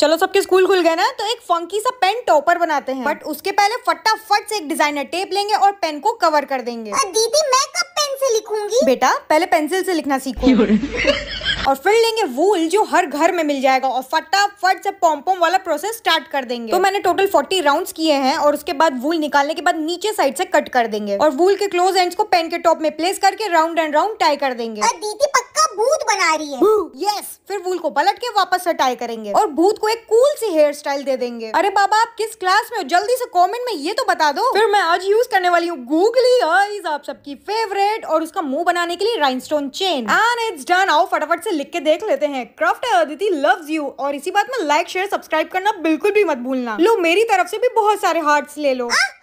चलो सबके स्कूल खुल गए ना तो एक फंकी सा पेन टॉपर बनाते हैं बट उसके पहले फटाफट से एक डिजाइनर टेप लेंगे और पेन को कवर कर देंगे दीदी मैं कब पेन से लिखूंगी बेटा पहले पेंसिल से लिखना सीखो और फिर लेंगे वूल जो हर घर में मिल जाएगा और फटाफट से पॉम्पॉम वाला प्रोसेस स्टार्ट कर देंगे तो मैंने टोटल 40 राउंड्स किए हैं और उसके बाद वूल निकालने के बाद नीचे साइड से कट कर देंगे और वूल के क्लोज एंड्स को पेन के टॉप में प्लेस करके राउंड एंड राउंड टाई कर देंगे दीदी भूत बना रही है यस फिर वूल को पलट के वापस हटाए करेंगे और भूत को एक कूल सी हेयर स्टाइल दे देंगे अरे बाबा आप किस क्लास में हो जल्दी से कमेंट में ये तो बता दो फिर मैं आज यूज करने वाली हूँ गूगली आईज आप सबकी फेवरेट और उसका मुंह बनाने के लिए rhinestone chain and it's done आओ फटाफट से लिख के देख लेते हैं क्राफ्ट अदिति लव यू और इसी बात में लाइक शेयर सब्सक्राइब करना बिल्कुल भी मत भूलना लो मेरी तरफ से भी बहुत सारे हार्ट ले लो आ? हाँ?